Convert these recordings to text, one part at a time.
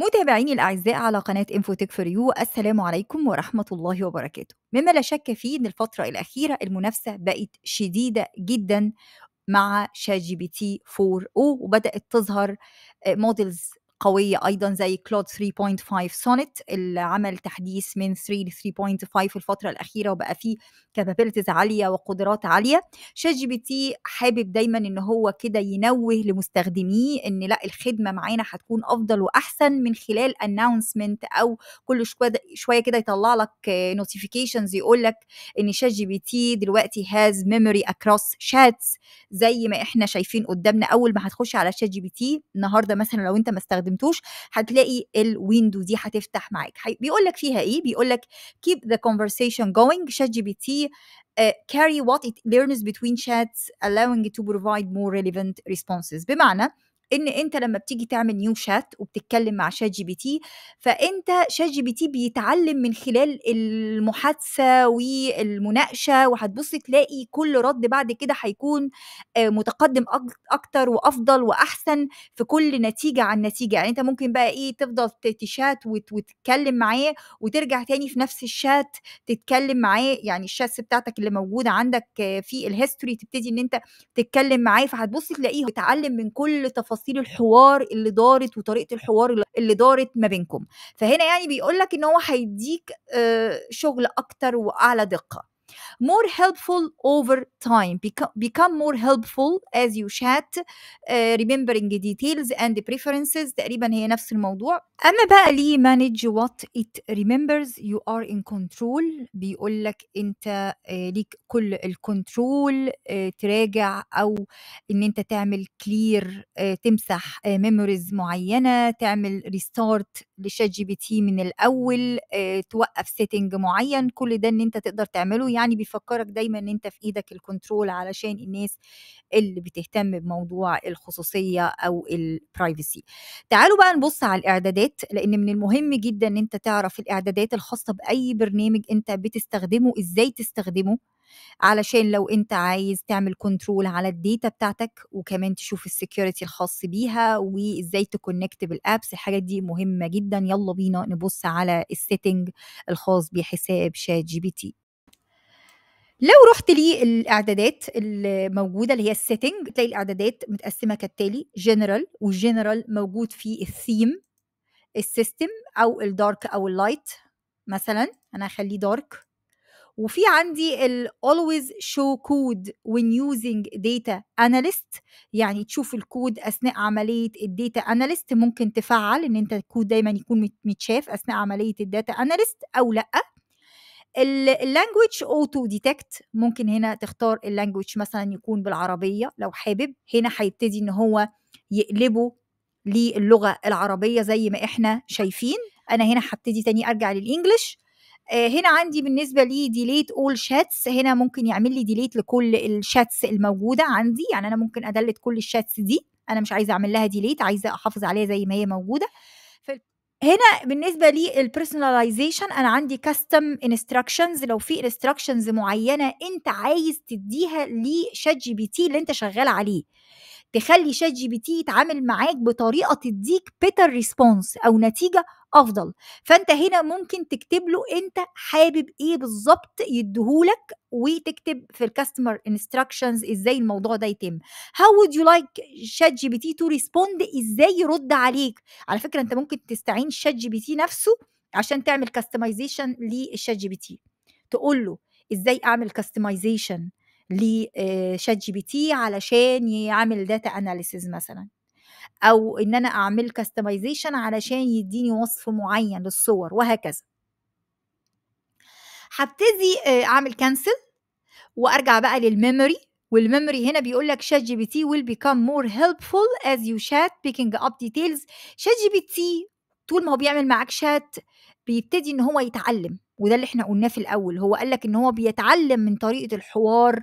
متابعيني الأعزاء على قناة إنفوتك فور يو السلام عليكم ورحمة الله وبركاته مما لا شك فيه أن الفترة الأخيرة المنافسة بقت شديدة جدا مع شات جي بي تي 4 او وبدات تظهر موديلز آه، قوية أيضا زي كلود 3.5 سونت اللي عمل تحديث من 3 ل 3.5 الفترة الأخيرة وبقى فيه كابابيلتيز عالية وقدرات عالية شات جي بي تي حابب دايما إن هو كده ينوه لمستخدميه إن لا الخدمة معانا هتكون أفضل وأحسن من خلال أناونسمنت أو كل شوية كده يطلع لك نوتيفيكيشنز يقول لك إن شات جي بي تي دلوقتي هاز ميموري أكروس شاتس زي ما إحنا شايفين قدامنا أول ما هتخش على شات جي بي تي النهارده مثلا لو أنت ما استخدمتش استخدمتوش هتلاقي الويندو دي هتفتح معاك بيقول لك فيها ايه بيقول لك keep the conversation going شات جي بي تي carry what it learns between chats allowing it to provide more relevant responses بمعنى ان انت لما بتيجي تعمل نيو شات وبتتكلم مع شات جي بي تي فانت شات جي بي تي بيتعلم من خلال المحادثه والمناقشه وهتبص تلاقي كل رد بعد كده هيكون آه، متقدم اكتر وافضل واحسن في كل نتيجه عن نتيجه يعني انت ممكن بقى ايه تفضل تشات وتتكلم معاه وترجع تاني في نفس الشات تتكلم معاه يعني الشاتس بتاعتك اللي موجوده عندك في الهيستوري تبتدي ان انت تتكلم معاه فهتبص تلاقيه بيتعلم من كل تفاصيل تفاصيل الحوار اللي دارت وطريقه الحوار اللي دارت ما بينكم فهنا يعني بيقول لك ان هو هيديك آه، شغل اكتر واعلى دقه more helpful over time become more helpful as you chat uh, remembering details and preferences تقريبا هي نفس الموضوع اما بقى ليه manage what it remembers you are in control بيقول لك انت آه، ليك كل الكنترول آه، تراجع او ان انت تعمل كلير آه، تمسح ميموريز معينه تعمل ريستارت لشات جي بي تي من الاول توقف سيتنج معين كل ده ان انت تقدر تعمله يعني يعني بيفكرك دايما ان انت في ايدك الكنترول علشان الناس اللي بتهتم بموضوع الخصوصيه او البرايفسي تعالوا بقى نبص على الاعدادات لان من المهم جدا ان انت تعرف الاعدادات الخاصه باي برنامج انت بتستخدمه ازاي تستخدمه علشان لو انت عايز تعمل كنترول على الديتا بتاعتك وكمان تشوف السكيورتي الخاص بيها وازاي تكونكت بالابس الحاجات دي مهمه جدا يلا بينا نبص على السيتنج الخاص بحساب شات جي بي تي لو رحت للاعدادات الموجوده اللي هي السيتنج تلاقي الاعدادات متقسمه كالتالي جنرال والجنرال موجود في الثيم السيستم او الدارك او اللايت مثلا انا هخليه دارك وفي عندي ال always show code when using data analyst يعني تشوف الكود اثناء عمليه الداتا analyst ممكن تفعل ان انت الكود دايما يكون متشاف اثناء عمليه الداتا analyst او لا اللانجوج اوتو ديتكت ممكن هنا تختار اللانجوج مثلا يكون بالعربيه لو حابب هنا هيبتدي ان هو يقلبه للغه العربيه زي ما احنا شايفين انا هنا هبتدي تاني ارجع للانجليش آه، هنا عندي بالنسبة لي ديليت اول شاتس هنا ممكن يعمل لي ديليت لكل الشاتس الموجودة عندي يعني أنا ممكن أدلت كل الشاتس دي أنا مش عايزة أعمل لها ديليت عايزة أحافظ عليها زي ما هي موجودة هنا بالنسبه لي البيرسوناليزيشن انا عندي كاستم انستراكشنز لو في انستراكشنز معينه انت عايز تديها لشات جي بي تي اللي انت شغال عليه تخلي شات جي بي تي يتعامل معاك بطريقه تديك بيتر ريسبونس او نتيجه افضل فانت هنا ممكن تكتب له انت حابب ايه بالظبط يديهولك وتكتب في الكاستمر انستراكشنز ازاي الموضوع ده يتم هاو وود يو لايك شات جي بي تي تو ريسبوند ازاي يرد عليك على فكره انت ممكن تستعين شات جي بي تي نفسه عشان تعمل كاستمايزيشن للشات جي بي تي تقول له ازاي اعمل كاستمايزيشن لشات جي بي تي علشان يعمل داتا اناليسز مثلا او ان انا اعمل كاستمايزيشن علشان يديني وصف معين للصور وهكذا هبتدي اعمل كانسل وارجع بقى للميموري والميموري هنا بيقول لك شات جي بي تي will become more helpful as you chat picking up details شات جي بي تي طول ما هو بيعمل معاك شات بيبتدي ان هو يتعلم وده اللي احنا قلناه في الاول هو قال لك ان هو بيتعلم من طريقه الحوار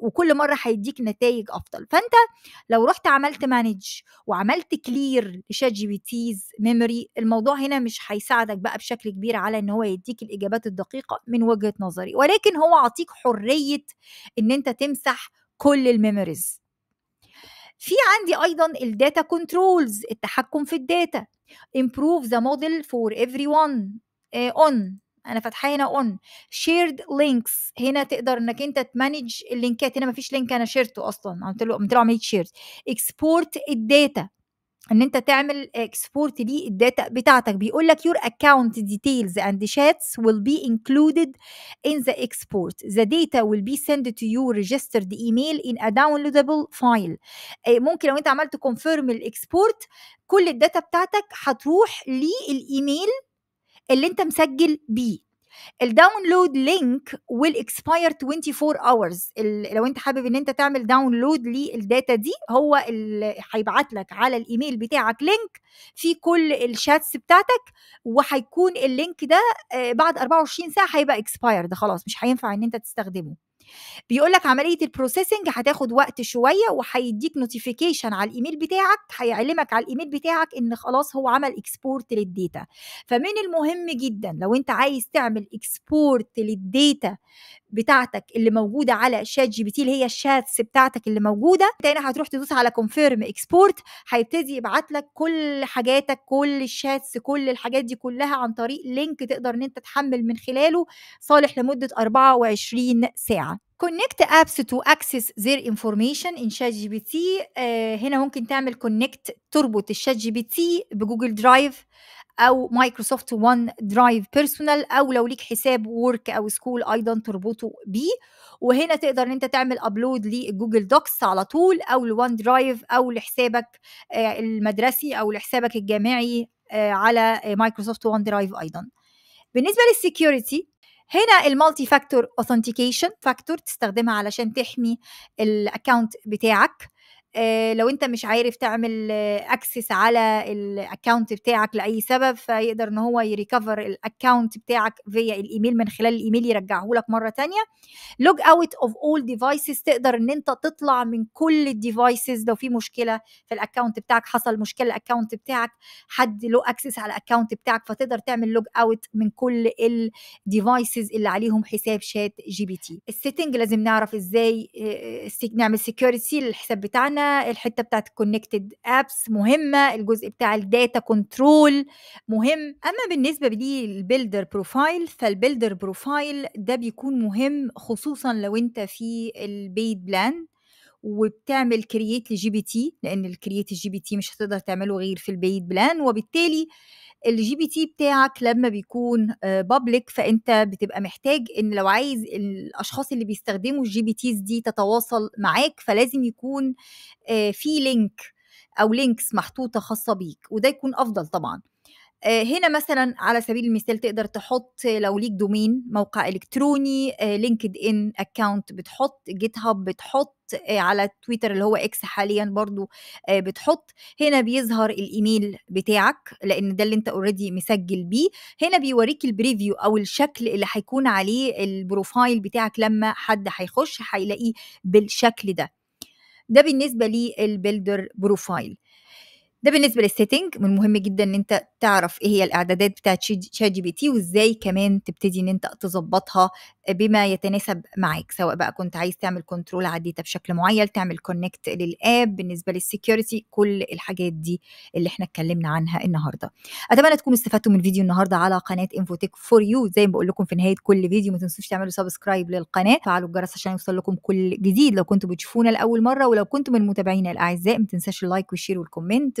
وكل مره هيديك نتائج افضل فانت لو رحت عملت مانج وعملت كلير لشات جي بي تيز ميموري الموضوع هنا مش هيساعدك بقى بشكل كبير على ان هو يديك الاجابات الدقيقه من وجهه نظري ولكن هو عطيك حريه ان انت تمسح كل الميموريز في عندي ايضا الداتا كنترولز التحكم في الداتا improve the model for everyone آه، on انا فاتحه هنا اون شيرد لينكس هنا تقدر انك انت تمانج اللينكات هنا مفيش لينك انا شيرته اصلا عملت له عملت له عمليه شيرد اكسبورت الداتا ان انت تعمل اكسبورت دي الداتا بتاعتك بيقول لك your account details and chats will be included in the export the data will be sent to your registered email in a downloadable file آه، ممكن لو انت عملت كونفيرم الاكسبورت كل الداتا بتاعتك هتروح للايميل اللي انت مسجل بيه الداونلود لينك ويل اكسباير 24 اورز لو انت حابب ان انت تعمل داونلود للداتا دي هو هيبعت لك على الايميل بتاعك لينك في كل الشاتس بتاعتك وهيكون اللينك ده آه، بعد 24 ساعه هيبقى اكسباير ده خلاص مش هينفع ان انت تستخدمه بيقول لك عمليه البروسيسنج هتاخد وقت شويه وهيديك نوتيفيكيشن على الايميل بتاعك هيعلمك على الايميل بتاعك ان خلاص هو عمل اكسبورت للديتا فمن المهم جدا لو انت عايز تعمل اكسبورت للديتا بتاعتك اللي موجوده على شات جي بي تي اللي هي الشاتس بتاعتك اللي موجوده تاني هتروح تدوس على كونفيرم اكسبورت هيبتدي يبعت لك كل حاجاتك كل الشاتس كل الحاجات دي كلها عن طريق لينك تقدر ان انت تحمل من خلاله صالح لمده 24 ساعه كونكت ابس تو اكسس زير انفورميشن ان شات جي بي تي هنا ممكن تعمل كونكت تربط الشات جي بي تي بجوجل درايف او مايكروسوفت وان درايف بيرسونال او لو ليك حساب ورك او سكول ايضا تربطه بيه وهنا تقدر ان انت تعمل ابلود لجوجل دوكس على طول او لوان درايف او لحسابك آه، المدرسي او لحسابك الجامعي آه، على مايكروسوفت وان درايف ايضا بالنسبه للسكيورتي هنا المالتي فاكتور اوثنتيكيشن فاكتور تستخدمها علشان تحمي الاكونت بتاعك آه، لو انت مش عارف تعمل اكسس آه، على الاكونت بتاعك لاي سبب فيقدر ان هو يريكفر الاكونت بتاعك فيا الايميل من خلال الايميل يرجعه لك مره تانية لوج اوت اوف اول ديفايسز تقدر ان انت تطلع من كل الديفايسز لو في مشكله في الاكونت بتاعك حصل مشكله الاكونت بتاعك حد له اكسس على الاكونت بتاعك فتقدر تعمل لوج اوت من كل الديفايسز اللي عليهم حساب شات جي بي تي السيتنج لازم نعرف ازاي آه، نعمل سكيورتي للحساب بتاعنا هنا الحته بتاعت الكونكتد ابس مهمه الجزء بتاع الداتا كنترول مهم اما بالنسبه لي البيلدر بروفايل فالبيلدر بروفايل ده بيكون مهم خصوصا لو انت في البيد بلان وبتعمل كرييت لجي بي تي لان الكرييت الجي بي تي مش هتقدر تعمله غير في البيت بلان وبالتالي الجي بي تي بتاعك لما بيكون بابليك آه، فانت بتبقى محتاج ان لو عايز الاشخاص اللي بيستخدموا الجي بي تيز دي تتواصل معاك فلازم يكون آه، في لينك او لينكس محطوطه خاصه بيك وده يكون افضل طبعا آه، هنا مثلا على سبيل المثال تقدر تحط لو ليك دومين موقع الكتروني آه، لينكد ان اكونت بتحط جيت هاب بتحط آه، على تويتر اللي هو اكس حاليا برضو بتحط هنا بيظهر الايميل بتاعك لان ده اللي انت اوريدي مسجل بيه هنا بيوريك البريفيو او الشكل اللي هيكون عليه البروفايل بتاعك لما حد هيخش هيلاقيه بالشكل ده ده بالنسبه للبيلدر بروفايل ده بالنسبه للسيتنج من مهم جدا ان انت تعرف ايه هي الاعدادات بتاعت شات جي بي تي وازاي كمان تبتدي ان انت تظبطها آه، بما يتناسب معاك سواء بقى كنت عايز تعمل كنترول على الداتا بشكل معين تعمل كونكت للاب بالنسبه للسكيورتي كل الحاجات دي اللي احنا اتكلمنا عنها النهارده اتمنى تكونوا استفدتوا من فيديو النهارده على قناه انفوتك فور يو زي ما بقول لكم في نهايه كل فيديو ما تنسوش تعملوا سبسكرايب للقناه فعلوا الجرس عشان يوصل لكم كل جديد لو كنتوا بتشوفونا لاول مره ولو كنتوا من متابعينا الاعزاء ما تنساش اللايك والشير والكومنت